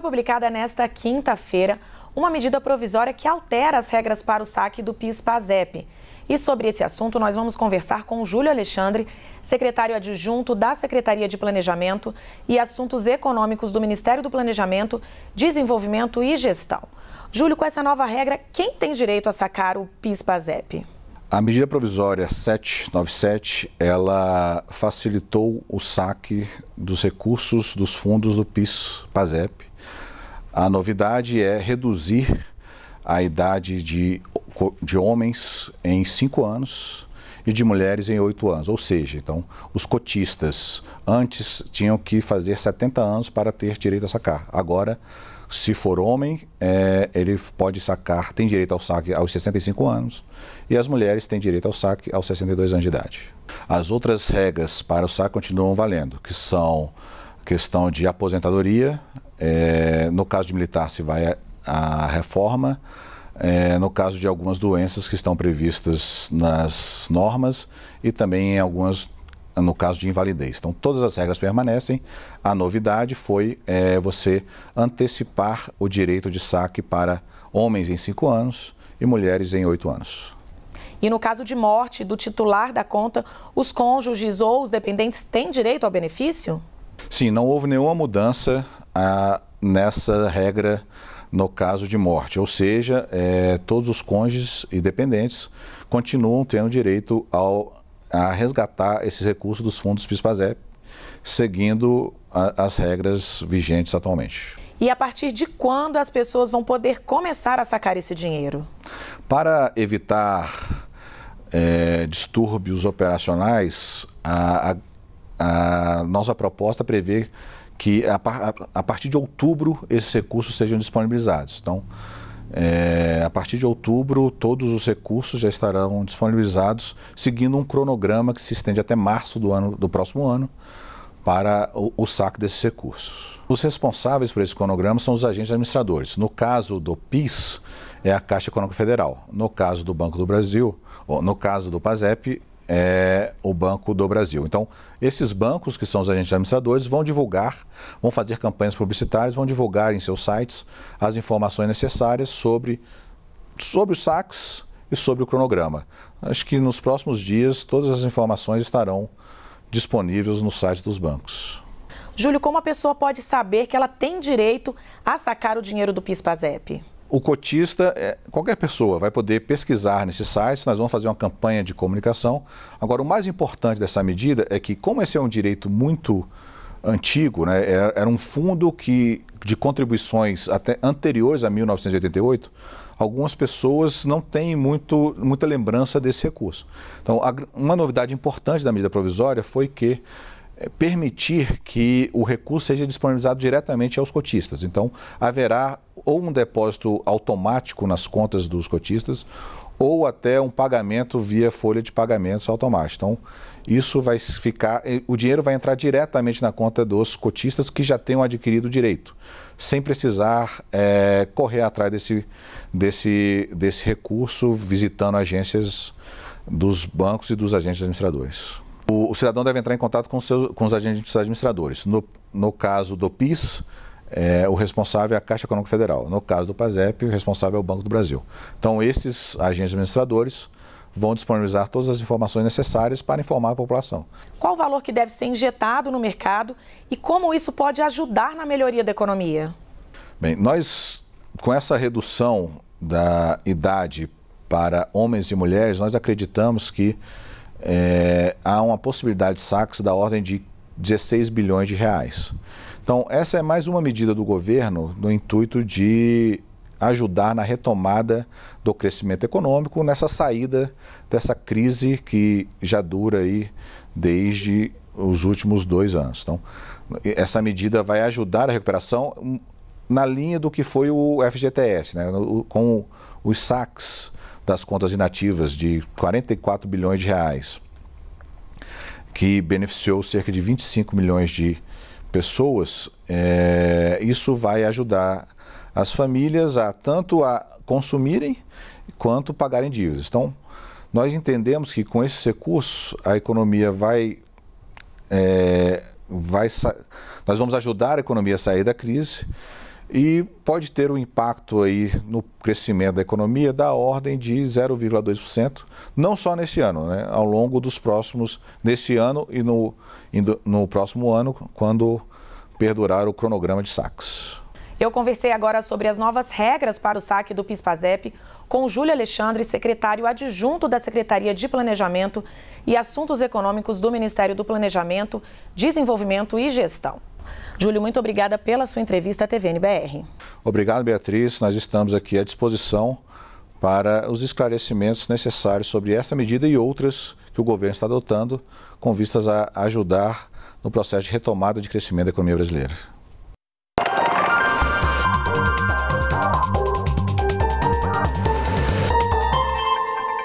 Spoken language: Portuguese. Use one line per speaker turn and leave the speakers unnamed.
foi publicada nesta quinta-feira uma medida provisória que altera as regras para o saque do PIS-PASEP. E sobre esse assunto, nós vamos conversar com Júlio Alexandre, secretário adjunto da Secretaria de Planejamento e Assuntos Econômicos do Ministério do Planejamento, Desenvolvimento e Gestão. Júlio, com essa nova regra, quem tem direito a sacar o PIS-PASEP?
A medida provisória 797, ela facilitou o saque dos recursos dos fundos do PIS-PASEP a novidade é reduzir a idade de, de homens em 5 anos e de mulheres em 8 anos. Ou seja, então, os cotistas antes tinham que fazer 70 anos para ter direito a sacar. Agora, se for homem, é, ele pode sacar, tem direito ao saque aos 65 anos e as mulheres têm direito ao saque aos 62 anos de idade. As outras regras para o saque continuam valendo, que são questão de aposentadoria, é, no caso de militar, se vai à reforma. É, no caso de algumas doenças que estão previstas nas normas e também em algumas no caso de invalidez. Então, todas as regras permanecem. A novidade foi é, você antecipar o direito de saque para homens em cinco anos e mulheres em oito anos.
E no caso de morte do titular da conta, os cônjuges ou os dependentes têm direito ao benefício?
Sim, não houve nenhuma mudança a, nessa regra no caso de morte. Ou seja, é, todos os cônjuges e dependentes continuam tendo direito ao, a resgatar esses recursos dos fundos PISPAZEP, seguindo a, as regras vigentes atualmente.
E a partir de quando as pessoas vão poder começar a sacar esse dinheiro?
Para evitar é, distúrbios operacionais, a, a, a nossa proposta prevê que a, a, partir de outubro esses recursos sejam disponibilizados. Então, é, a partir de outubro, todos os recursos já estarão disponibilizados, seguindo um cronograma que se estende até março do, ano, do próximo ano para o, o saque desses recursos. Os responsáveis por esse cronograma são os agentes administradores. No caso do PIS, é a Caixa Econômica Federal. No caso do Banco do Brasil, no caso do PASEP, é, o Banco do Brasil. Então, esses bancos, que são os agentes administradores, vão divulgar, vão fazer campanhas publicitárias, vão divulgar em seus sites as informações necessárias sobre, sobre os saques e sobre o cronograma. Acho que nos próximos dias todas as informações estarão disponíveis no site dos bancos.
Júlio, como a pessoa pode saber que ela tem direito a sacar o dinheiro do PIS-PASEP?
o cotista, é, qualquer pessoa vai poder pesquisar nesse site, nós vamos fazer uma campanha de comunicação. Agora, o mais importante dessa medida é que, como esse é um direito muito antigo, né, é, era um fundo que de contribuições até anteriores a 1988, algumas pessoas não têm muito, muita lembrança desse recurso. Então, a, uma novidade importante da medida provisória foi que é, permitir que o recurso seja disponibilizado diretamente aos cotistas. Então, haverá ou um depósito automático nas contas dos cotistas, ou até um pagamento via folha de pagamentos automático. Então, isso vai ficar, o dinheiro vai entrar diretamente na conta dos cotistas que já tenham adquirido o direito, sem precisar é, correr atrás desse, desse, desse recurso visitando agências dos bancos e dos agentes administradores. O, o cidadão deve entrar em contato com, seus, com os agentes administradores. No, no caso do PIS, é, o responsável é a Caixa Econômica Federal. No caso do PASEP, o responsável é o Banco do Brasil. Então, esses agentes administradores vão disponibilizar todas as informações necessárias para informar a população.
Qual o valor que deve ser injetado no mercado e como isso pode ajudar na melhoria da economia?
Bem, nós, com essa redução da idade para homens e mulheres, nós acreditamos que é, há uma possibilidade de saques da ordem de 16 bilhões de reais. Então, essa é mais uma medida do governo no intuito de ajudar na retomada do crescimento econômico, nessa saída dessa crise que já dura aí desde os últimos dois anos. Então, essa medida vai ajudar a recuperação hum, na linha do que foi o FGTS, né? com os saques das contas inativas de 44 bilhões de reais, que beneficiou cerca de 25 milhões de pessoas, é, isso vai ajudar as famílias a tanto a consumirem quanto pagarem dívidas. Então, nós entendemos que com esses recursos a economia vai, é, vai nós vamos ajudar a economia a sair da crise e pode ter um impacto aí no crescimento da economia da ordem de 0,2%, não só nesse ano, né, ao longo dos próximos, nesse ano e no, no próximo ano, quando perdurar o cronograma de saques.
Eu conversei agora sobre as novas regras para o saque do PIS-PASEP com Júlio Alexandre, secretário adjunto da Secretaria de Planejamento e Assuntos Econômicos do Ministério do Planejamento, Desenvolvimento e Gestão. Júlio, muito obrigada pela sua entrevista à TVNBR.
Obrigado, Beatriz. Nós estamos aqui à disposição para os esclarecimentos necessários sobre esta medida e outras que o governo está adotando com vistas a ajudar no processo de retomada de crescimento da economia brasileira.